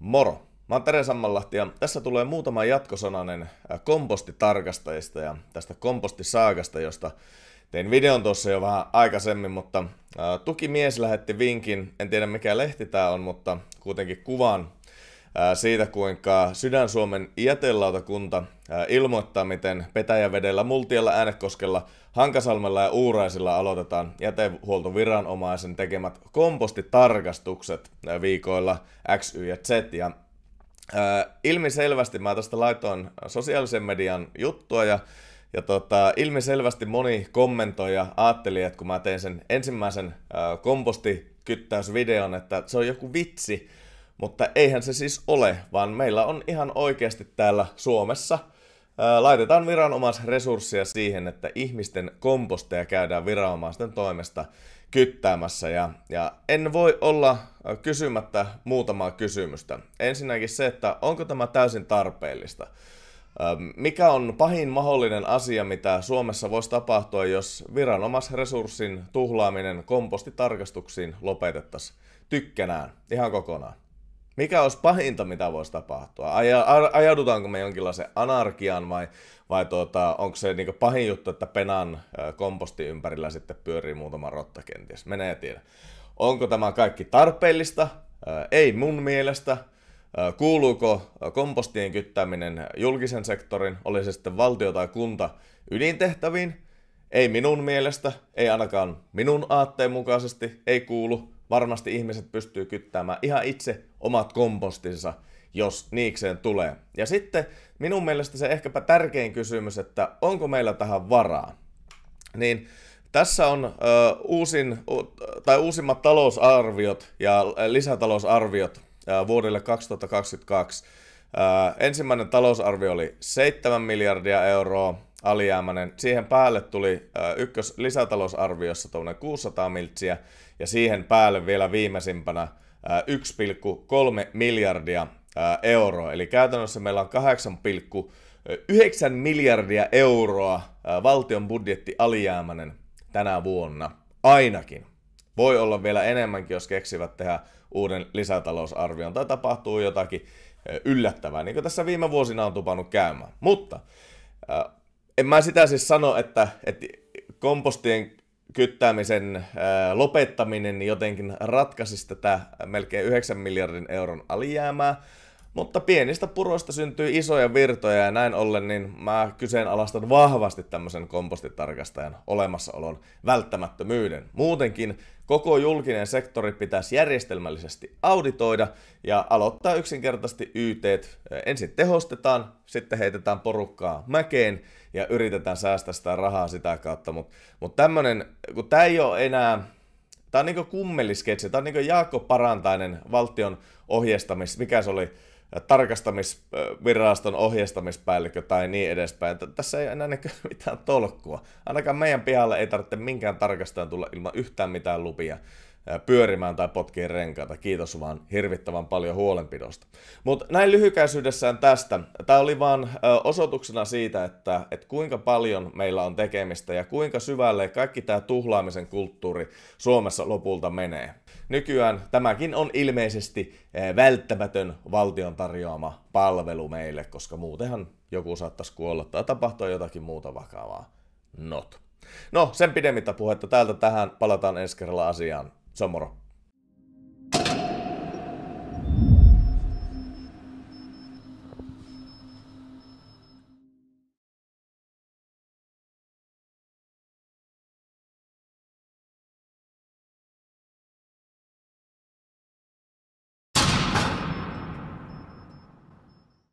Moro! Mä oon Tere Sammanlahti ja tässä tulee muutama jatkosananen äh, kompostitarkastajista ja tästä kompostisaagasta, josta tein videon tuossa jo vähän aikaisemmin, mutta äh, tukimies lähetti vinkin, en tiedä mikä lehti tää on, mutta kuitenkin kuvan siitä, kuinka Sydän-Suomen jätelautakunta ilmoittaa, miten Petäjävedellä, Multialla, Äänekoskella, Hankasalmella ja Uuraisilla aloitetaan jätehuoltoviranomaisen tekemät kompostitarkastukset viikoilla X, Y ja Z. Ja selvästi, mä tästä laitoin sosiaalisen median juttua ja ja tota, selvästi moni kommentoija ajatteli, että kun mä tein sen ensimmäisen kompostikyttäysvideon, että se on joku vitsi, mutta eihän se siis ole, vaan meillä on ihan oikeasti täällä Suomessa – laitetaan viranomaisresursseja siihen, että ihmisten komposteja käydään viranomaisten toimesta kyttäämässä. Ja, ja en voi olla kysymättä muutamaa kysymystä. Ensinnäkin se, että onko tämä täysin tarpeellista. Mikä on pahin mahdollinen asia, mitä Suomessa voisi tapahtua, jos viranomaisresurssin tuhlaaminen kompostitarkastuksiin lopetettaisiin tykkänään ihan kokonaan? Mikä olisi pahinta, mitä voisi tapahtua? Aja, ajaudutaanko me jonkinlaiseen anarkiaan vai, vai tuota, onko se niin pahin juttu, että penan komposti ympärillä sitten pyörii muutama rotta kenties? Menee tiedä. Onko tämä kaikki tarpeellista? Ei mun mielestä. Kuuluuko kompostien kyttäminen julkisen sektorin, oli se sitten valtio tai kunta, ydintehtäviin? Ei minun mielestä, ei ainakaan minun aatteen mukaisesti, ei kuulu varmasti ihmiset pystyy kyttämään ihan itse omat kompostinsa, jos niikseen tulee. Ja sitten minun mielestä se ehkäpä tärkein kysymys, että onko meillä tähän varaa. Niin tässä on ö, uusin, u, tai uusimmat talousarviot ja lisätalousarviot ö, vuodelle 2022. Ö, ensimmäinen talousarvio oli 7 miljardia euroa, alijäämäinen. Siihen päälle tuli ykkös lisätalousarviossa tuommoinen 600 miltsiä ja siihen päälle vielä viimeisimpänä 1,3 miljardia euroa. Eli käytännössä meillä on 8,9 miljardia euroa valtion budjetti alijäämäinen tänä vuonna. Ainakin. Voi olla vielä enemmänkin, jos keksivät tehdä uuden lisätalousarvion tai tapahtuu jotakin yllättävää, niin kuin tässä viime vuosina on tupannut käymään. Mutta en mä sitä siis sano, että, että kompostien kyttäämisen lopettaminen jotenkin ratkaisisi tätä melkein 9 miljardin euron alijäämää, mutta pienistä puroista syntyy isoja virtoja ja näin ollen niin mä kyseenalaistan vahvasti tämmöisen kompostitarkastajan olemassaolon välttämättömyyden. Muutenkin koko julkinen sektori pitäisi järjestelmällisesti auditoida ja aloittaa yksinkertaisesti YT. Ensin tehostetaan, sitten heitetään porukkaa mäkeen ja yritetään säästää sitä rahaa sitä kautta. Mutta mut tämmöinen, kun tämä ei ole enää Tämä on niin kummelisketsi. tämä on niin Jaakko Parantainen valtion ohjeistamis, mikä se oli, Äh, tarkastamisviraston ohjeistamispäällikkö tai niin edespäin. Että tässä ei enää niinku mitään tolkkua. Ainakaan meidän pihalle ei tarvitse minkään tarkastajan tulla ilman yhtään mitään lupia pyörimään tai potkiin renkaita. Kiitos vaan hirvittävän paljon huolenpidosta. Mutta näin lyhykäisyydessään tästä. Tämä oli vaan osoituksena siitä, että, että kuinka paljon meillä on tekemistä ja kuinka syvälle kaikki tämä tuhlaamisen kulttuuri Suomessa lopulta menee. Nykyään tämäkin on ilmeisesti välttämätön valtion tarjoama palvelu meille, koska muutenhan joku saattaisi kuolla tai tapahtua jotakin muuta vakavaa. Not. No, sen pidemmittä puhetta täältä tähän. Palataan ensi kerralla asiaan. Samora.